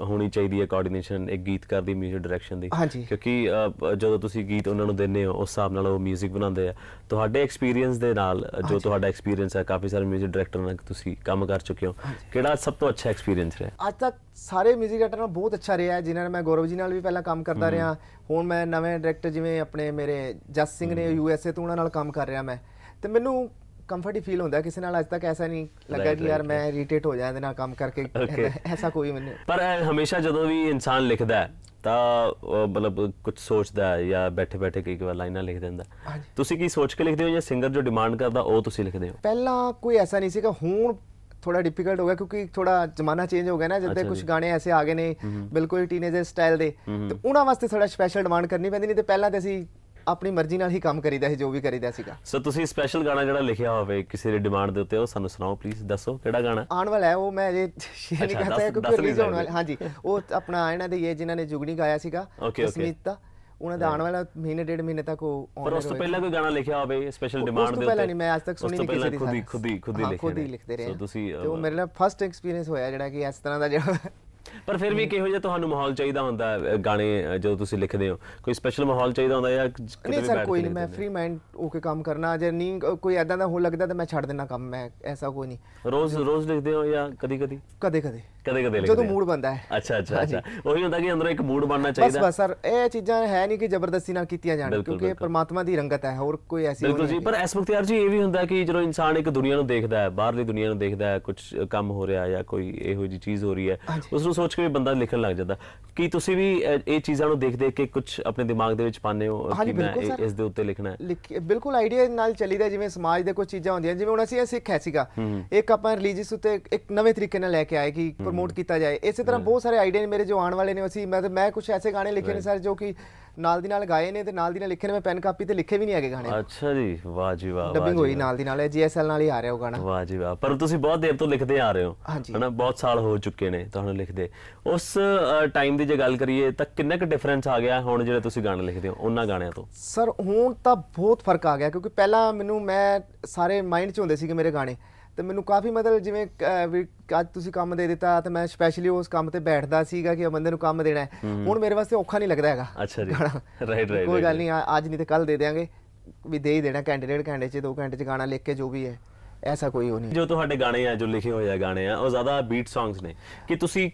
ਹੋਣੀ ਚਾਹੀਦੀ ਹੈ ਕੋਆਰਡੀਨੇਸ਼ਨ ਇੱਕ ਗੀਤਕਾਰ ਦੀ ਮਿਊਜ਼ਿਕ ਡਾਇਰੈਕਸ਼ਨ ਪ੍ਰੋਡਕਸ਼ਨ ਦੀ ਕਿਉਂਕਿ ਜਦੋਂ ਤੁਸੀਂ ਗੀਤ ਉਹਨਾਂ ਨੂੰ ਦਿੰਦੇ ਹੋ ਉਸ ਹਿਸਾਬ ਨਾਲ ਉਹ 뮤직 ਬਣਾਉਂਦੇ ਆ ਤੁਹਾਡੇ ਐਕਸਪੀਰੀਅੰਸ ਦੇ ਨਾਲ ਜੋ ਤੁਹਾਡਾ ਐਕਸਪੀਰੀਅੰਸ ਹੈ ਕਾਫੀ ਸਾਰੇ 뮤직 ਡਾਇਰੈਕਟਰ ਨਾਲ ਤੁਸੀਂ ਕੰਮ ਕਰ ਚੁੱਕੇ ਹੋ ਕਿਹੜਾ ਸਭ ਤੋਂ ਅੱਛਾ ਐਕਸਪੀਰੀਅੰਸ ਰਿਹਾ ਅੱਜ ਤੱਕ ਸਾਰੇ 뮤직 ਡਾਇਰੈਕਟਰ ਨਾਲ ਬਹੁਤ ਅੱਛਾ ਰਿਹਾ ਜਿਨ੍ਹਾਂ ਨਾਲ ਮੈਂ ਗੌਰਵ ਜੀ ਨਾਲ ਵੀ ਪਹਿਲਾਂ ਕੰਮ ਕਰਦਾ ਰਿਹਾ ਹੁਣ ਮੈਂ ਨਵੇਂ ਡਾਇਰੈਕਟਰ ਜਿਵੇਂ ਆਪਣੇ ਮੇਰੇ ਜਸ ਸਿੰਘ ਨੇ ਯੂ ਐਸ ਏ ਤੋਂ ਉਹਨਾਂ ਨਾਲ ਕੰਮ ਕਰ ਰਿਹਾ ਮੈਂ ਤੇ ਮੈਨੂੰ ਕੰਫਰਟ ਹੀ ਫੀਲ ਹੁੰਦਾ ਕਿਸੇ ਨਾਲ ਅੱਜ ਤੱਕ ਐਸਾ ਨਹੀਂ ਲੱਗਾ ਕਿ ਯਾਰ ਮੈਂ ਇਰੀਟੇਟ ਹੋ ਜਾਇਆ ਇਹਦੇ ਨਾਲ ਕੰਮ ਕਰਕੇ ਐਸਾ ਕੋਈ ਮੈਨੂੰ ਪਰ ਹਮੇਸ਼ਾ ਜਦੋਂ ਵੀ ਇਨਸਾਨ ਲਿਖਦਾ ਹੈ ਤਾਂ ਮਤਲਬ ਕੁਝ ਸੋਚਦਾ ਹੈ ਜਾਂ ਬੈਠੇ ਬੈਠੇ ਕਈ ਵਾਰ ਲਾਈਨਾਂ ਲਿਖ ਦਿੰਦਾ ਤੁਸੀਂ ਕੀ ਸੋਚ ਕੇ ਲਿਖਦੇ ਹੋ ਜਾਂ ਸਿੰਗਰ ਜੋ ਡਿਮਾਂਡ ਕਰਦਾ ਉਹ ਤੁਸੀਂ ਲਿਖਦੇ ਹੋ ਪਹਿਲਾਂ ਕੋਈ ਐਸਾ ਨਹੀਂ ਸੀਗਾ ਹੁਣ ਥੋੜਾ ਡਿਫਿਕਲਟ ਹੋ ਗਿਆ ਕਿਉਂਕਿ ਥੋੜਾ ਜ਼ਮਾਨਾ ਚੇਂਜ ਹੋ ਗਿਆ ਨਾ ਜਿੱਦਾਂ ਕੁਝ ਗਾਣੇ ਐਸੇ ਆ ਗਏ ਨੇ ਬਿਲਕੁਲ ਟੀਨੇਜਰ ਸਟਾਈਲ ਦੇ ਤੇ ਉਹਨਾਂ ਵਾਸਤੇ ਥੋੜਾ ਸਪੈਸ਼ਲ ਡਿਮਾਂਡ ਕਰਨੀ ਪੈਂਦੀ ਨਹੀਂ ਤੇ ਪਹਿਲਾਂ ਤੇ ਅਸੀਂ ਆਪਣੀ ਮਰਜ਼ੀ ਨਾਲ ਹੀ ਕੰਮ ਕਰੀਦਾ ਸੀ ਜੋ ਵੀ ਕਰੀਦਾ ਸੀਗਾ ਸੋ ਤੁਸੀਂ ਸਪੈਸ਼ਲ ਗਾਣਾ ਜਿਹੜਾ ਲਿਖਿਆ ਹੋਵੇ ਕਿਸੇ ਦੀ ਡਿਮਾਂਡ ਦੇ ਉੱਤੇ ਉਹ ਸਾਨੂੰ ਸੁਣਾਓ ਪਲੀਜ਼ ਦੱਸੋ ਕਿਹੜਾ ਗਾਣਾ ਆਉਣ ਵਾਲਾ ਹੈ ਉਹ ਮੈਂ ਅਜੇ ਸ਼ੇਅਰ ਨਹੀਂ ਸਕਦਾ ਕਿਉਂਕਿ ਰਿਲੀਜ਼ ਹੋਣ ਵਾਲਾ ਹਾਂਜੀ ਉਹ ਆਪਣਾ ਇਹਨਾਂ ਦੇ ਇਹ ਜਿਨ੍ਹਾਂ ਨੇ ਜੁਗਣੀ ਗਾਇਆ ਸੀਗਾ ਅਸਮੀਤ ਦਾ ਉਹਨਾਂ ਦਾ ਆਉਣ ਵਾਲਾ ਮਹੀਨੇ ਡੇਢ ਮਹੀਨੇ ਤੱਕ ਉਹ ਪਰ ਉਸ ਤੋਂ ਪਹਿਲਾਂ ਕੋਈ ਗਾਣਾ ਲਿਖਿਆ ਹੋਵੇ ਸਪੈਸ਼ਲ ਡਿਮਾਂਡ ਦੇ ਉੱਤੇ ਪਹਿਲਾਂ ਨਹੀਂ ਮੈਂ ਅੱਜ ਤੱਕ ਸੁਣੀ ਨਹੀਂ ਕਿਸੇ ਦੀ ਖੁਦ ਹੀ ਖੁਦ ਹੀ ਖੁਦ ਹੀ ਲਿਖਦੇ ਰਹੇ ਸੋ ਤੁਸੀਂ ਉਹ ਮੇਰੇ ਲਈ ਫਸਟ ਐਕਸਪੀਰੀਅੰਸ ਹੋਇਆ ਜਿਹੜਾ ਕਿ ਇਸ ਤਰ੍ਹਾਂ ਦਾ ਜਿਹੜਾ ਪਰ ਫਿਰ ਵੀ ਕਿਹੋ ਜਿਹਾ ਤੁਹਾਨੂੰ ਮਾਹੌਲ ਚਾਹੀਦਾ ਹੁੰਦਾ ਗਾਣੇ ਜਦੋਂ ਤੁਸੀਂ ਲਿਖਦੇ ਹੋ ਕੋਈ ਸਪੈਸ਼ਲ ਮਾਹੌਲ ਚਾਹੀਦਾ ਹੁੰਦਾ ਜਾਂ ਨਹੀਂ ਸਰ ਕੋਈ ਨਹੀਂ ਮੈਂ ਫ੍ਰੀ ਮਾਈਂਡ ਓਕੇ ਕੰਮ ਕਰਨਾ ਜੇ ਨਹੀਂ ਕੋਈ ਐਦਾਂ ਦਾ ਹੋ ਲੱਗਦਾ ਤਾਂ ਮੈਂ ਛੱਡ ਦੇਣਾ ਕੰਮ ਮੈਂ ਐਸਾ ਕੋਈ ਨਹੀਂ ਰੋਜ਼ ਰੋਜ਼ ਲਿਖਦੇ ਹੋ ਜਾਂ ਕਦੀ ਕਦੀ ਕਦੇ ਕਦੇ ਕਦੇ ਕਦੇ ਲਿਖਦੇ ਜਦੋਂ ਮੂਡ ਬੰਦਾ ਹੈ ਅੱਛਾ ਅੱਛਾ ਅੱਛਾ ਉਹੀ ਹੁੰਦਾ ਕਿ ਅੰਦਰੋਂ ਇੱਕ ਮੂਡ ਬਣਨਾ ਚਾਹੀਦਾ ਬਸ ਬਸ ਸਰ ਇਹ ਚੀਜ਼ਾਂ ਹੈ ਨਹੀਂ ਕਿ ਜ਼ਬਰਦਸਤੀ ਨਾਲ ਕੀਤੀਆਂ ਜਾਣ ਕਿਉਂਕਿ ਇਹ ਪਰਮਾਤਮਾ ਦੀ ਰੰਗਤ ਹੈ ਹੋਰ ਕੋਈ ਐਸੀ ਬਿਲਕੁਲ ਜੀ ਪਰ ਇਸ ਵਕਤ ਯਾਰ ਜੀ ਇਹ ਵੀ ਹੁੰਦਾ ਕਿ ਜਦੋਂ ਇਨਸਾਨ ਇੱਕ ਦੁਨੀਆ ਨੂੰ ਦੇਖਦਾ ਹੈ ਬਾਹਰਲੀ ਦੁਨੀਆ ਨੂੰ ਦੇਖਦਾ ਹੈ ਕੁਝ ਕੰਮ ਹੋ ਰਿਹਾ ਜਾਂ ਕੋਈ ਇਹੋ ਜੀ ਚੀਜ਼ ਹੋ ਰਹੀ ਹੈ ਉਸ ਨੂੰ ਸੋਚ ਕੇ ਵੀ ਬੰਦਾ ਲਿਖਣ ਲੱਗ ਜਾਂਦਾ ਕੀ ਤੁਸੀਂ ਵੀ ਇਹ ਚੀਜ਼ਾਂ ਨੂੰ ਦੇਖ ਦੇਖ ਕੇ ਕੁਝ ਆਪਣੇ ਦਿਮਾਗ ਦੇ ਵਿੱਚ ਪਾਉਂਦੇ ਹੋ ਕਿ ਮੈਂ ਇਸ ਦੇ ਉੱਤੇ ਲਿਖਣਾ ਹੈ ਬਿਲਕੁਲ ਆਈਡੀਆ ਨਾਲ ਚੱਲੀਦਾ ਜਿਵੇਂ ਸਮਾਜ ਦੇ ਕੁਝ ਚੀਜ਼ਾਂ ਹੁੰਦੀਆਂ ਜਿਵੇਂ ਹੁਣ ਅਸੀਂ ਇਹ ਸਿੱਖ ਹੈ ਸੀਗਾ ਇੱਕ ਆਪਾਂ ਰਿਲੀਜੀਅਸ ਉੱਤੇ ਇੱਕ ਨਵੇਂ ਤਰੀਕੇ ਨਾਲ ਲੈ ਕੇ ਆਏ ਕਿ ਪ੍ਰਮੋਟ ਕੀਤਾ ਜਾਏ ਇਸੇ ਤਰ੍ਹਾਂ ਬਹੁਤ ਸਾਰੇ ਆਈਡੀਆ ਨੇ ਮੇਰੇ ਜੋ ਆਉਣ ਵਾਲੇ ਨੇ ਅਸੀਂ ਮੈਂ ਮੈਂ ਕੁਝ ਐਸੇ ਗਾਣੇ ਲਿਖੇ ਨੇ ਸਰ ਜੋ ਕਿ ਨਾਲ ਦੀ ਨਾਲ ਗਾਏ ਨੇ ਤੇ ਨਾਲ ਦੀ ਨਾਲ ਲਿਖੇ ਨੇ ਮੈਂ ਪੈਨ ਕਾਪੀ ਤੇ ਲਿਖੇ ਵੀ ਨਹੀਂ ਹੈਗੇ ਗਾਣੇ ਅੱਛਾ ਜੀ ਵਾਹ ਜੀ ਵਾਹ ਡਬਿੰਗ ਹੋਈ ਨਾਲ ਦੀ ਨਾਲ ਹੈ ਜੀਐਸਐਲ ਨਾਲ ਹੀ ਆ ਰਿਹਾ ਉਹ ਗਾਣਾ ਵਾਹ ਜੀ ਵਾਹ ਪਰ ਤੁਸੀਂ ਬਹੁਤ ਦੇਰ ਤੋਂ ਲਿਖਦੇ ਆ ਰਹੇ ਹੋ ਹਨਾ ਬਹੁਤ ਸਾਲ ਹੋ ਚੁੱਕੇ ਨੇ ਤੁਹਾਨੂੰ ਲਿਖਦੇ ਉਸ ਟਾਈਮ ਦੀ ਜੇ ਗੱਲ ਕਰੀਏ ਤਾਂ ਕਿੰਨਾ ਕੁ ਡਿਫਰੈਂਸ ਆ ਗਿਆ ਹੁਣ ਜਿਹੜੇ ਤੁਸੀਂ ਗਾਣੇ ਲਿਖਦੇ ਹੋ ਉਹਨਾਂ ਗਾਣਿਆਂ ਤੋਂ ਸਰ ਹੁਣ ਤਾਂ ਬਹੁਤ ਫਰਕ ਆ ਗਿਆ ਕਿਉਂਕਿ ਪਹਿਲਾਂ ਮੈਨੂੰ ਮੈਂ ਸਾਰੇ ਮਾਈਂਡ 'ਚ ਹੁੰਦੇ ਸੀ ਕਿ ਮੇਰੇ ਗਾਣੇ ਤੇ ਮੈਨੂੰ ਕਾਫੀ ਮਤਲਬ ਜਿਵੇਂ ਅੱਜ ਤੁਸੀਂ ਕੰਮ ਦੇ ਦਿੱਤਾ ਤੇ ਮੈਂ ਸਪੈਸ਼ਲੀ ਉਸ ਕੰਮ ਤੇ ਬੈਠਦਾ ਸੀਗਾ ਕਿ ਉਹ ਬੰਦੇ ਨੂੰ ਕੰਮ ਦੇਣਾ ਹੁਣ ਮੇਰੇ ਵਾਸਤੇ ਔਖਾ ਨਹੀਂ ਲੱਗਦਾ ਹੈਗਾ ਅੱਛਾ ਜੀ ਰਾਈਟ ਰਾਈਟ ਕੋਈ ਗੱਲ ਨਹੀਂ ਅੱਜ ਨਹੀਂ ਤੇ ਕੱਲ ਦੇ ਦੇਾਂਗੇ ਵੀ ਦੇ ਹੀ ਦੇਣਾ ਕੈਂਡੀਡੇਟ ਘੰਟੇ ਚ 2 ਘੰਟੇ ਚ ਗਾਣਾ ਲਿਖ ਕੇ ਜੋ ਵੀ ਹੈ ਐਸਾ ਕੋਈ ਹੋ ਨਹੀਂ ਜੋ ਤੁਹਾਡੇ ਗਾਣੇ ਆ ਜੋ ਲਿਖੇ ਹੋਏ ਆ ਗਾਣੇ ਆ ਉਹ ਜ਼ਿਆਦਾ ਬੀਟ ਸੌਂਗਸ ਨੇ ਕਿ ਤੁਸੀਂ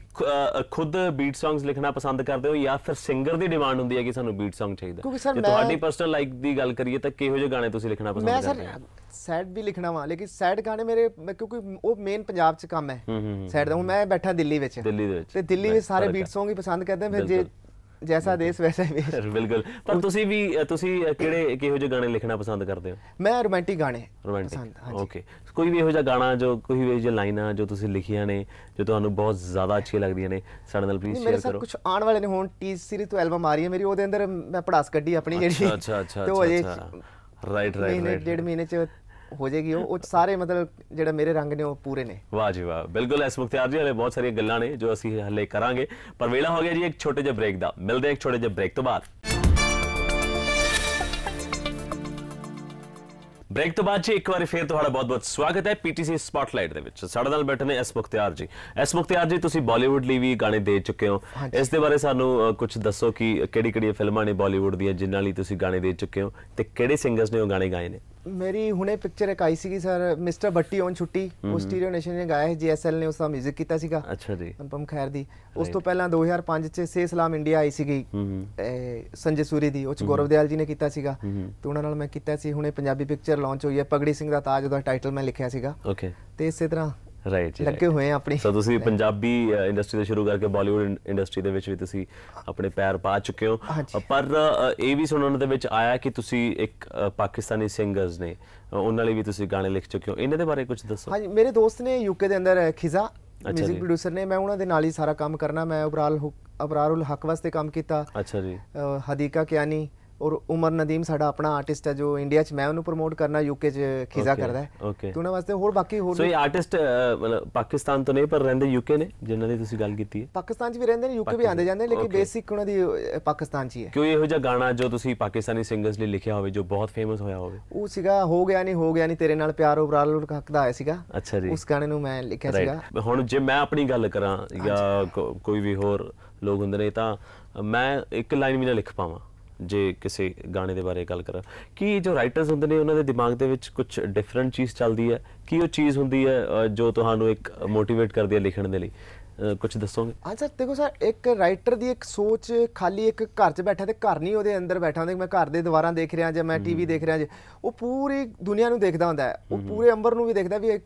ਖੁਦ ਬੀਟ ਸੌਂਗਸ ਲਿਖਣਾ ਪਸੰਦ ਕਰਦੇ ਹੋ ਜਾਂ ਫਿਰ ਸਿੰਗਰ ਦੀ ਡਿਮਾਂਡ ਹੁੰਦੀ ਹੈ ਕਿ ਸਾਨੂੰ ਬੀਟ ਸੌਂਗ ਚਾਹੀਦਾ ਕਿ ਤੁਹਾਡੀ ਪਰਸਨਲ ਲਾਈਕ ਦੀ ਗੱਲ ਕਰੀਏ ਤਾਂ ਕਿਹੋ ਜਿਹੇ ਗਾਣੇ ਤੁਸੀਂ ਲਿਖਣਾ ਪਸੰਦ ਕਰਦੇ ਹੋ ਸੈਡ ਵੀ ਲਿਖਣਾ ਵਾ ਲੇਕਿਨ ਸੈਡ ਗਾਣੇ ਮੇਰੇ ਕਿਉਂਕਿ ਉਹ ਮੇਨ ਪੰਜਾਬ 'ਚ ਕੰਮ ਹੈ ਸੈਡ ਦਾ ਹੁਣ ਮੈਂ ਬੈਠਾ ਦਿੱਲੀ ਵਿੱਚ ਦਿੱਲੀ ਦੇ ਵਿੱਚ ਤੇ ਦਿੱਲੀ ਵਿੱਚ ਸਾਰੇ ਬੀਟ ਸੌਂਗ ਹੀ ਪਸੰਦ ਕਰਦੇ ਫਿਰ ਜੇ ਜੈਸਾ ਦੇਸ਼ ਵੈਸਾ ਹੀ ਵੇਸ਼ ਬਿਲਕੁਲ ਪਰ ਤੁਸੀਂ ਵੀ ਤੁਸੀਂ ਕਿਹੜੇ ਕਿਹੋ ਜਿਹੇ ਗਾਣੇ ਲਿਖਣਾ ਪਸੰਦ ਕਰਦੇ ਹੋ ਮੈਂ ਰੋਮਾਂਟਿਕ ਗਾਣੇ ਰੋਮਾਂਟਿਕ ਓਕੇ ਕੋਈ ਵੀ ਇਹੋ ਜਿਹਾ ਗਾਣਾ ਜੋ ਕੋਈ ਵੀ ਇਹੋ ਲਾਈਨਾਂ ਜੋ ਤੁਸੀਂ ਲਿਖੀਆਂ ਨੇ ਜੋ ਤੁਹਾਨੂੰ ਬਹੁਤ ਜ਼ਿਆਦਾ ਅੱਛੀ ਲੱਗਦੀਆਂ ਨੇ ਸਾਡੇ ਨਾਲ ਪਲੀਜ਼ ਸ਼ੇਅਰ ਕਰੋ ਮੇਰੇ ਸਭ ਕੁਝ ਆਉਣ ਵਾਲੇ ਨੇ ਹੁਣ ਟੀ ਸੀਰੀਜ਼ ਤੋਂ ਐਲਬਮ ਆ ਰਹੀ ਹੈ ਮੇਰੀ ਉਹਦੇ ਅੰਦਰ ਮੈਂ ਪੜਾਸ ਕੱਢੀ ਆਪਣੀ ਜਿਹੜੀ ਅੱਛਾ ਅੱਛਾ ਅੱਛਾ ਰਾਈਟ ਰਾਈਟ ਰਾਈਟ ਡੇਢ ਮਹੀਨੇ ਚ ਹੋ ਜੇਗੀ ਉਹ ਸਾਰੇ ਮਤਲਬ ਜਿਹੜਾ ਮੇਰੇ ਰੰਗ ਨੇ ਉਹ ਪੂਰੇ ਨੇ ਵਾਹ ਜੀ ਵਾਹ ਬਿਲਕੁਲ ਇਸ ਮੁਖਤਿਆਰ ਜੀ ਹਲੇ ਬਹੁਤ ਸਾਰੀਆਂ ਗੱਲਾਂ ਨੇ ਜੋ ਅਸੀਂ ਹਲੇ ਕਰਾਂਗੇ ਪਰ ਵੇਲਾ ਹੋ ਗਿਆ ਜੀ ਇੱਕ ਛੋਟੇ ਜਿਹੇ ਬ੍ਰੇਕ ਦਾ ਮਿਲਦੇ ਹਾਂ ਇੱਕ ਛੋਟੇ ਜਿਹੇ ਬ੍ਰੇਕ ਤੋਂ ਬਾਅਦ ਬ੍ਰੇਕ ਤੋਂ ਬਾਅਦ ਜੀ ਇੱਕ ਵਾਰ ਫੇਰ ਤੁਹਾਡਾ ਬਹੁਤ-ਬਹੁਤ ਸਵਾਗਤ ਹੈ ਪੀਟੀਸੀ ਸਪੌਟਲਾਈਟ ਦੇ ਵਿੱਚ ਸਾਡੇ ਨਾਲ ਬੈਠੇ ਨੇ ਇਸ ਮੁਖਤਿਆਰ ਜੀ ਇਸ ਮੁਖਤਿਆਰ ਜੀ ਤੁਸੀਂ ਬਾਲੀਵੁੱਡ ਲਈ ਵੀ ਗਾਣੇ ਦੇ ਚੁੱਕੇ ਹੋ ਇਸ ਦੇ ਬਾਰੇ ਸਾਨੂੰ ਕੁਝ ਦੱਸੋ ਕਿ ਕਿਹੜੀ-ਕਿਹੜੀਆਂ ਫਿਲਮਾਂ ਨੇ ਬਾਲੀਵੁੱਡ ਦੀਆਂ ਜਿਨ੍ਹਾਂ ਲਈ ਤੁਸੀਂ ਗਾਣੇ ਦੇ ਚੁੱਕੇ ਹੋ ਤੇ ਕਿਹੜੇ ਸਿੰਗਰਸ ਨੇ ਉਹ ਗਾਣੇ ਗਾਏ ਨੇ ਮੇਰੀ ਹੁਣੇ ਪਿਕਚਰ ਇੱਕ ਆਈ ਸੀਗੀ ਸਰ ਮਿਸਟਰ ਬੱਟੀ ਔਨ ਛੁੱਟੀ ਉਸ ਸਟੀਰੀਓ ਨੇਸ਼ਨ ਨੇ ਗਾਇਆ ਹੈ ਜੀਐਸਐਲ ਨੇ ਉਸ ਦਾ ਮਿਊਜ਼ਿਕ ਕੀਤਾ ਸੀਗਾ ਅੱਛਾ ਜੀ ਅਨਪਮ ਖੈਰ ਦੀ ਉਸ ਤੋਂ ਪਹਿਲਾਂ 2005 ਚ ਸੇ ਸਲਾਮ ਇੰਡੀਆ ਆਈ ਸੀਗੀ ਸੰਜੇ ਸੂਰੀ ਦੀ ਉਹ ਗੌਰਵ ਦਿਆਲ ਜੀ ਨੇ ਕੀਤਾ ਸੀਗਾ ਤੇ ਉਹਨਾਂ ਨਾਲ ਮੈਂ ਕੀਤਾ ਸੀ ਹੁਣੇ ਪੰਜਾਬੀ ਪਿਕਚਰ ਲਾਂਚ ਹੋਈ ਹੈ ਪਗੜੀ ਸਿੰਘ ਦਾ ਤਾਜ ਦਾ ਟਾਈਟਲ ਮੈਂ ਲਿਖਿਆ ਸੀਗਾ ਓਕੇ ਤੇ ਇਸੇ ਤਰ੍ਹਾਂ ਰਾਈਟ ਜੀ ਲੱਗੇ ਹੋਏ ਆ ਆਪਣੀ ਸੋ ਤੁਸੀਂ ਪੰਜਾਬੀ ਇੰਡਸਟਰੀ ਤੋਂ ਸ਼ੁਰੂ ਕਰਕੇ ਬਾਲੀਵੁੱਡ ਇੰਡਸਟਰੀ ਦੇ ਵਿੱਚ ਵੀ ਤੁਸੀਂ ਆਪਣੇ ਪੈਰ ਪਾ ਚੁੱਕੇ ਹੋ ਪਰ ਇਹ ਵੀ ਸੁਣਨ ਦੇ ਵਿੱਚ ਆਇਆ ਕਿ ਤੁਸੀਂ ਇੱਕ ਪਾਕਿਸਤਾਨੀ ਸਿੰਗਰਸ ਨੇ ਉਹਨਾਂ ਲਈ ਵੀ ਤੁਸੀਂ ਗਾਣੇ ਲਿਖ ਚੁੱਕੇ ਹੋ ਇਹਨਾਂ ਦੇ ਬਾਰੇ ਕੁਝ ਦੱਸੋ ਹਾਂਜੀ ਮੇਰੇ ਦੋਸਤ ਨੇ ਯੂਕੇ ਦੇ ਅੰਦਰ ਖਿਜ਼ਾ ਮਿਊਜ਼ਿਕ ਪ੍ਰੋਡਿਊਸਰ ਨੇ ਮੈਂ ਉਹਨਾਂ ਦੇ ਨਾਲ ਹੀ ਸਾਰਾ ਕੰਮ ਕਰਨਾ ਮੈਂ ਉਬਰਾਲ ਅਬਰਾਰੁਲ ਹਕ ਵਾਸਤੇ ਕੰਮ ਕੀਤਾ ਅੱਛਾ ਜੀ ਹਦੀਕਾ ਕਿਆਨੀ ਔਰ ਉਮਰ ਨਦੀਮ ਸਾਡਾ ਆਪਣਾ ਆਰਟਿਸਟ ਹੈ ਜੋ ਇੰਡੀਆ 'ਚ ਮੈਂ ਉਹਨੂੰ ਪ੍ਰਮੋਟ ਕਰਨਾ ਯੂਕੇ 'ਚ ਖਿਜ਼ਾ ਕਰਦਾ ਹੈ ਤੇ ਉਹਨਾਂ ਵਾਸਤੇ ਹੋਰ ਬਾਕੀ ਹੋਰ ਸੋ ਇਹ ਆਰਟਿਸਟ ਮਤਲਬ ਪਾਕਿਸਤਾਨ ਤੋਂ ਨਹੀਂ ਪਰ ਰਹਿੰਦੇ ਯੂਕੇ ਨੇ ਜਿਨ੍ਹਾਂ ਦੀ ਤੁਸੀਂ ਗੱਲ ਕੀਤੀ ਹੈ ਪਾਕਿਸਤਾਨ 'ਚ ਵੀ ਰਹਿੰਦੇ ਨੇ ਯੂਕੇ ਵੀ ਆਂਦੇ ਜਾਂਦੇ ਨੇ ਲੇਕਿਨ ਬੇਸਿਕ ਉਹਨਾਂ ਦੀ ਪਾਕਿਸਤਾਨ 'ਚ ਹੀ ਹੈ ਕਿਉਂ ਇਹੋ ਜਿਹਾ ਗਾਣਾ ਜੋ ਤੁਸੀਂ ਪਾਕਿਸਤਾਨੀ ਸਿੰਗਰਸ ਲਈ ਲਿਖਿਆ ਹੋਵੇ ਜੋ ਬਹੁਤ ਫੇਮਸ ਹੋਇਆ ਹੋਵੇ ਉਹ ਸੀਗਾ ਹੋ ਗਿਆ ਨਹੀਂ ਹੋ ਗਿਆ ਨਹੀਂ ਤੇਰੇ ਨਾਲ ਪਿਆਰ ਉਬਰਾਲ ਉਲਕ ਹੱਕ ਦਾ ਆਇਆ ਸੀਗਾ ਅੱਛਾ ਜੀ ਉਸ ਗਾਣੇ ਨੂੰ ਮੈਂ ਲਿਖਿਆ ਸੀਗਾ ਹੁਣ ਜੇ ਮੈਂ ਆਪਣੀ ਗੱਲ ਕਰਾਂ ਜਾਂ ਕੋਈ ਵੀ ਹੋਰ ਲੋਕ ਹੁੰਦੇ ਨੇ ਤਾਂ ਮੈਂ ਇੱਕ ਲਾਈਨ ਵੀ ਨਾ ਲਿਖ ਪਾਵਾਂ ਜੇ ਕਿਸੇ ਗਾਣੇ ਦੇ ਬਾਰੇ ਗੱਲ ਕਰਾਂ ਕਿ ਜੋ ਰਾਈਟਰਸ ਹੁੰਦੇ ਨੇ ਉਹਨਾਂ ਦੇ ਦਿਮਾਗ ਦੇ ਵਿੱਚ ਕੁਝ ਡਿਫਰੈਂਟ ਚੀਜ਼ ਚੱਲਦੀ ਹੈ ਕੀ ਉਹ ਚੀਜ਼ ਹੁੰਦੀ ਹੈ ਜੋ ਤੁਹਾਨੂੰ ਇੱਕ ਮੋਟੀਵੇਟ ਕਰਦੀ ਹੈ ਲਿਖਣ ਦੇ ਲਈ ਕੁਝ ਦੱਸੋਗੇ ਹਾਂ ਸਰ ਦੇਖੋ ਸਰ ਇੱਕ ਰਾਈਟਰ ਦੀ ਇੱਕ ਸੋਚ ਖਾਲੀ ਇੱਕ ਘਰ 'ਚ ਬੈਠਾ ਤੇ ਘਰ ਨਹੀਂ ਉਹਦੇ ਅੰਦਰ ਬੈਠਾ ਹੁੰਦਾ ਮੈਂ ਘਰ ਦੇ ਦੀਵਾਰਾਂ ਦੇਖ ਰਿਹਾ ਜਾਂ ਮੈਂ ਟੀਵੀ ਦੇਖ ਰਿਹਾ ਜੇ ਉਹ ਪੂਰੀ ਦੁਨੀਆ ਨੂੰ ਦੇਖਦਾ ਹੁੰਦਾ ਉਹ ਪੂਰੇ ਅੰਬਰ ਨੂੰ ਵੀ ਦੇਖਦਾ ਵੀ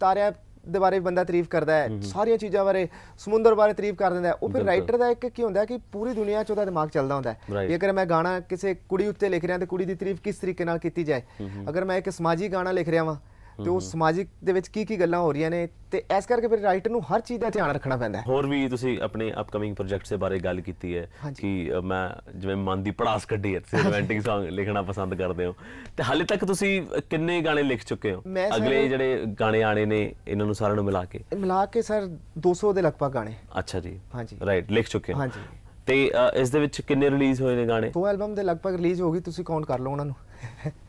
ਤਾਰਿਆਂ ਦੇ ਬਾਰੇ ਬੰਦਾ ਤਾਰੀਫ ਕਰਦਾ ਹੈ ਸਾਰੀਆਂ ਚੀਜ਼ਾਂ ਬਾਰੇ ਸਮੁੰਦਰ ਬਾਰੇ ਤਾਰੀਫ ਕਰ ਦਿੰਦਾ ਉਹ ਫਿਰ ਰਾਈਟਰ ਦਾ ਇੱਕ ਕੀ ਹੁੰਦਾ ਕਿ ਪੂਰੀ ਦੁਨੀਆ 'ਚ ਉਹਦਾ ਦਿਮਾਗ ਚੱਲਦਾ ਹੁੰਦਾ ਹੈ ਜੇਕਰ ਮੈਂ ਗਾਣਾ ਕਿਸੇ ਕੁੜੀ ਉੱਤੇ ਲਿਖ ਰਿਹਾ ਤੇ ਕੁੜੀ ਦੀ ਤਾਰੀਫ ਕਿਸ ਤਰੀਕੇ ਨਾਲ ਕੀਤੀ ਜਾਏ ਅਗਰ ਮੈਂ ਇੱਕ ਸਮਾਜੀ ਗਾਣਾ ਲਿਖ ਰਿਹਾ ਵਾਂ ਤੇ ਉਹ ਸਮਾਜਿਕ ਦੇ ਵਿੱਚ ਕੀ ਕੀ ਗੱਲਾਂ ਹੋ ਰਹੀਆਂ ਨੇ ਤੇ ਇਸ ਕਰਕੇ ਫਿਰ ਰਾਈਟਰ ਨੂੰ ਹਰ ਚੀਜ਼ ਦਾ ਧਿਆਨ ਰੱਖਣਾ ਪੈਂਦਾ ਹੈ ਹੋਰ ਵੀ ਤੁਸੀਂ ਆਪਣੇ ਅਪਕਮਿੰਗ ਪ੍ਰੋਜੈਕਟਸ ਦੇ ਬਾਰੇ ਗੱਲ ਕੀਤੀ ਹੈ ਕਿ ਮੈਂ ਜਿਵੇਂ ਮਨ ਦੀ ਪੜਾਸ ਕੱਢੀ ਹੈ ਤੁਸੀਂ ਰੋਮਾਂਟਿਕ Song ਲਿਖਣਾ ਪਸੰਦ ਕਰਦੇ ਹੋ ਤੇ ਹਾਲੇ ਤੱਕ ਤੁਸੀਂ ਕਿੰਨੇ ਗਾਣੇ ਲਿਖ ਚੁੱਕੇ ਹੋ ਅਗਲੇ ਜਿਹੜੇ ਗਾਣੇ ਆਣੇ ਨੇ ਇਹਨਾਂ ਨੂੰ ਸਾਰਿਆਂ ਨੂੰ ਮਿਲਾ ਕੇ ਮਿਲਾ ਕੇ ਸਰ 200 ਦੇ ਲਗਭਗ ਗਾਣੇ ਅੱਛਾ ਜੀ ਹਾਂਜੀ ਰਾਈਟ ਲਿਖ ਚੁੱਕੇ ਹੋ ਹਾਂਜੀ ਤੇ ਇਸ ਦੇ ਵਿੱਚ ਕਿੰਨੇ ਰਿਲੀਜ਼ ਹੋਏ ਨੇ ਗਾਣੇ ਉਹ ਐਲਬਮ ਦੇ ਲਗਭਗ ਰਿਲੀਜ਼ ਹੋ ਗਈ ਤੁਸੀਂ ਕਾਊਂਟ ਕਰ ਲਓ ਉਹਨਾਂ ਨੂੰ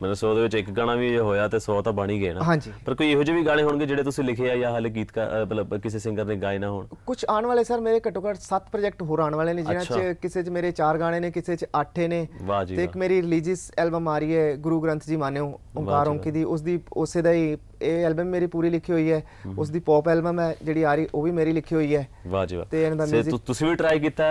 ਮੈਨੂੰ 100 ਵਿੱਚ ਇੱਕ ਗਾਣਾ ਵੀ ਹੋਇਆ ਤੇ 100 ਤਾਂ ਬਣ ਹੀ ਗਏ ਨਾ ਹਾਂਜੀ ਪਰ ਕੋਈ ਇਹੋ ਜਿਹੇ ਵੀ ਗਾਣੇ ਹੋਣਗੇ ਜਿਹੜੇ ਤੁਸੀਂ ਲਿਖੇ ਆ ਜਾਂ ਹਾਲੇ ਗੀਤਕਾਰ ਮਤਲਬ ਕਿਸੇ ਸਿੰਗਰ ਨੇ ਗਾਏ ਨਾ ਹੋਣ ਕੁਝ ਆਉਣ ਵਾਲੇ ਸਰ ਮੇਰੇ ਘੱਟੋ ਘੱਟ 7 ਪ੍ਰੋਜੈਕਟ ਹੋਰ ਆਉਣ ਵਾਲੇ ਨੇ ਜਿਨ੍ਹਾਂ 'ਚ ਕਿਸੇ 'ਚ ਮੇਰੇ 4 ਗਾਣੇ ਨੇ ਕਿਸੇ 'ਚ 8 ਨੇ ਤੇ ਇੱਕ ਮੇਰੀ ਰਿਲੀਜੀਅਸ ਐਲਬਮ ਆ ਰਹੀ ਹੈ ਗੁਰੂ ਗ੍ਰੰਥ ਜੀ ਮਾਨਿਓ ਓਮਕਾਰ ਓੰਕੀ ਦੀ ਉਸ ਦੀ ਉਸੇ ਦਾ ਹੀ ਇਹ ਐਲਬਮ ਮੇਰੀ ਪੂਰੀ ਲਿਖੀ ਹੋਈ ਹੈ ਉਸ ਦੀ ਪੌਪ ਐਲਬਮ ਹੈ ਜਿਹੜੀ ਆ ਰਹੀ ਉਹ ਵੀ ਮੇਰੀ ਲਿਖੀ ਹੋਈ ਹੈ ਵਾਹ ਜੀ ਵਾਹ ਤੇ ਤੁਸੀਂ ਵੀ ਟਰਾਈ ਕੀਤਾ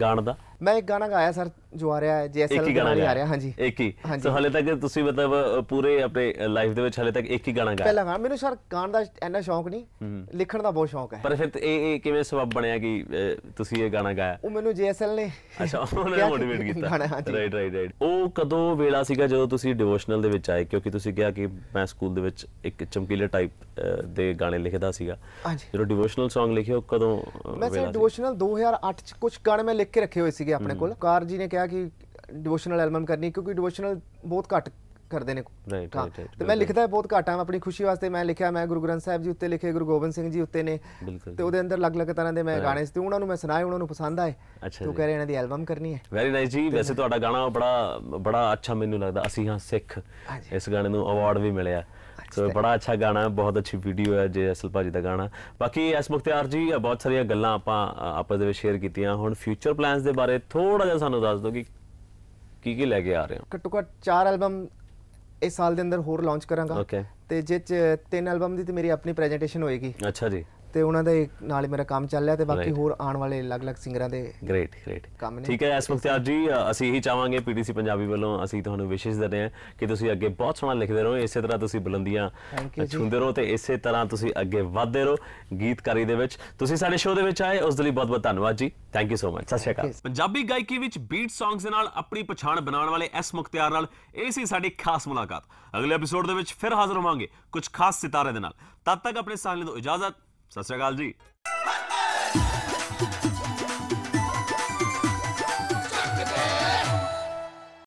ਗਾਣ ਦਾ ਮੈਂ ਇੱਕ ਗਾਣਾ ਗਾਇਆ ਸਰ ਜੋ ਆ ਰਿਹਾ ਹੈ ਜੇ ਐਸਐਲ ਗਾਣਾ ਆ ਰਿਹਾ ਹਾਂਜੀ ਇੱਕ ਹੀ ਸੋ ਹਲੇ ਤੱਕ ਤੁਸੀਂ ਮਤਲਬ ਪੂਰੇ ਆਪਣੇ ਲਾਈਫ ਦੇ ਵਿੱਚ ਹਲੇ ਤੱਕ ਇੱਕ ਹੀ ਗਾਣਾ ਗਾਇਆ ਪਹਿਲਾ ਗਾਣਾ ਮੈਨੂੰ ਸਰ ਗਾਣ ਦਾ ਇੰਨਾ ਸ਼ੌਂਕ ਨਹੀਂ ਲਿਖਣ ਦਾ ਬਹੁਤ ਸ਼ੌਂਕ ਹੈ ਪਰ ਫਿਰ ਇਹ ਇਹ ਕਿਵੇਂ ਸਬਬ ਬਣਿਆ ਕਿ ਤੁਸੀਂ ਇਹ ਗਾਣਾ ਗਾਇਆ ਉਹ ਮੈਨੂੰ ਜੇਐਸਐਲ ਨੇ ਅੱਛਾ ਉਹਨੇ ਮੋਟੀਵੇਟ ਕੀਤਾ ਰਾਈਟ ਰਾਈਟ ਰਾਈਟ ਉਹ ਕਦੋਂ ਵੇਲਾ ਸੀਗਾ ਜਦੋਂ ਤੁਸੀਂ ਡਿਵੋਸ਼ਨਲ ਦੇ ਵਿੱਚ ਆਏ ਕਿਉਂਕਿ ਤੁਸੀਂ ਕਿਹਾ ਕਿ ਮੈਂ ਸਕੂਲ ਦੇ ਵਿੱਚ ਇੱਕ ਚਮਕੀਲੇ ਟਾਈਪ ਦੇ ਗਾਣੇ ਲਿਖਦਾ ਸੀਗਾ ਜਦੋਂ ਡਿਵੋਸ਼ਨਲ Song ਲਿਖਿਓ ਕਦੋਂ ਮੈਂ ਸਰ ਡਿਵੋਸ਼ਨਲ 2008 ਚ ਕੁਝ ਗਾਣੇ ਮੈਂ ਲਿਖ ਕੇ ਰੱਖੇ ਹੋਏ ਸੀ ਸੀਗੇ ਆਪਣੇ ਕੋਲ ਕਾਰ ਜੀ ਨੇ ਕਿਹਾ ਕਿ ਡਿਵੋਸ਼ਨਲ ਐਲਬਮ ਕਰਨੀ ਕਿਉਂਕਿ ਡਿਵੋਸ਼ਨਲ ਬਹੁਤ ਘੱਟ ਕਰਦੇ ਨੇ ਹਾਂ ਤੇ ਮੈਂ ਲਿਖਦਾ ਬਹੁਤ ਘੱਟ ਆ ਆਪਣੀ ਖੁਸ਼ੀ ਵਾਸਤੇ ਮੈਂ ਲਿਖਿਆ ਮੈਂ ਗੁਰੂ ਗ੍ਰੰਥ ਸਾਹਿਬ ਜੀ ਉੱਤੇ ਲਿਖੇ ਗੁਰੂ ਗੋਬਿੰਦ ਸਿੰਘ ਜੀ ਉੱਤੇ ਨੇ ਤੇ ਉਹਦੇ ਅੰਦਰ ਅਲੱਗ-ਅਲੱਗ ਤਰ੍ਹਾਂ ਦੇ ਮੈਂ ਗਾਣੇ ਸੀ ਤੇ ਉਹਨਾਂ ਨੂੰ ਮੈਂ ਸੁਣਾਏ ਉਹਨਾਂ ਨੂੰ ਪਸੰਦ ਆਏ ਤੂੰ ਕਹਿ ਰਿਹਾ ਇਹਨਾਂ ਦੀ ਐਲਬਮ ਕਰਨੀ ਹੈ ਵੈਰੀ ਨਾਈਸ ਜੀ ਵੈਸੇ ਤੁਹਾਡਾ ਗਾਣਾ ਬੜਾ ਬੜਾ ਅੱਛਾ ਮੈਨੂੰ ਲੱਗਦਾ ਅਸੀਂ ਹਾਂ ਸਿੱਖ ਇਸ ਗਾਣੇ ਨੂੰ ਅਵਾਰਡ ਵੀ ਮਿਲਿਆ ਸੋ ਬੜਾ ਅੱਛਾ ਗਾਣਾ ਹੈ ਬਹੁਤ ਅੱਛੀ ਵੀਡੀਓ ਹੈ ਜੇ ਅਸਲ ਭਾਜੀ ਦਾ ਗਾਣਾ ਬਾਕੀ ਐਸ ਮੁਖਤਿਆਰ ਜੀ ਬਹੁਤ ਸਾਰੀਆਂ ਗੱਲਾਂ ਆਪਾਂ ਆਪਸ ਦੇ ਵਿੱਚ ਸ਼ੇਅਰ ਕੀਤੀਆਂ ਹੁਣ ਫਿਊਚਰ ਪਲਾਨਸ ਦੇ ਬਾਰੇ ਥੋੜਾ ਜਿਹਾ ਸਾਨੂੰ ਦੱਸ ਦਿਓ ਕਿ ਕੀ ਕੀ ਲੈ ਕੇ ਆ ਰਹੇ ਹੋ ਘੱਟੋ ਘੱਟ 4 ਐਲਬਮ ਇਸ ਸਾਲ ਦੇ ਅੰਦਰ ਹੋਰ ਲਾਂਚ ਕਰਾਂਗਾ ਤੇ ਜਿੱਚ ਤਿੰਨ ਐਲਬਮ ਦੀ ਤੇ ਮੇਰੀ ਆਪਣੀ ਪ੍ਰੈਜੈਂਟੇਸ਼ਨ ਹੋਏਗੀ ਅੱਛਾ ਜੀ ਤੇ ਉਹਨਾਂ ਦੇ ਨਾਲ ਮੇਰਾ ਕੰਮ ਚੱਲ ਰਿਹਾ ਤੇ ਬਾਕੀ ਹੋਰ ਆਉਣ ਵਾਲੇ ਅਲੱਗ-ਅਲੱਗ ਸਿੰਗਰਾਂ ਦੇ ਗ੍ਰੇਟ ਗ੍ਰੇਟ ਕੰਮ ਨੇ ਠੀਕ ਹੈ ਇਸ ਵਕਤ ਆਪ ਜੀ ਅਸੀਂ ਇਹੀ ਚਾਹਾਂਗੇ ਪੀਟੀਸੀ ਪੰਜਾਬੀ ਵੱਲੋਂ ਅਸੀਂ ਤੁਹਾਨੂੰ ਵਿਸ਼ੇਸ਼ ਦੇ ਰਹੇ ਹਾਂ ਕਿ ਤੁਸੀਂ ਅੱਗੇ ਬਹੁਤ ਸੋਹਣਾ ਲਿਖਦੇ ਰਹੋ ਇਸੇ ਤਰ੍ਹਾਂ ਤੁਸੀਂ ਬੁਲੰਦੀਆਂ ਛੂੰਦੇ ਰਹੋ ਤੇ ਇਸੇ ਤਰ੍ਹਾਂ ਤੁਸੀਂ ਅੱਗੇ ਵਧਦੇ ਰਹੋ ਗੀਤਕਾਰੀ ਦੇ ਵਿੱਚ ਤੁਸੀਂ ਸਾਡੇ ਸ਼ੋਅ ਦੇ ਵਿੱਚ ਆਏ ਉਸ ਦੇ ਲਈ ਬਹੁਤ-ਬਹੁਤ ਧੰਨਵਾਦ ਜੀ ਥੈਂਕ ਯੂ ਸੋ ਮਚ ਸਤਿ ਸ਼੍ਰੀ ਅਕਾਲ ਪੰਜਾਬੀ ਗਾਇਕੀ ਵਿੱਚ ਬੀਟ ਸੌਂਗਸ ਦੇ ਨਾਲ ਆਪਣੀ ਪਛਾਣ ਬਣਾਉਣ ਵਾਲੇ ਐਸ ਮੁਖਤਿਆਰ ਨਾਲ ਇਹ ਸੀ ਸਾਡੀ ਖਾਸ ਮੁਲਾਕਾਤ ਅਗਲੇ ਐਪੀਸੋਡ ਦੇ ਵਿੱਚ ਫਿਰ ਹਾਜ਼ਰ ਹੋਵਾਂਗੇ ਕੁਝ ਖਾਸ ਸਿਤਾਰੇ ਦੇ ਨਾਲ ਤਦ ਤੱਕ ਆਪਣੇ ਸਾਹਲੇ ਤੋਂ ਇਜਾਜ਼ਤ ਸਤਿ ਸ਼੍ਰੀ ਅਕਾਲ ਜੀ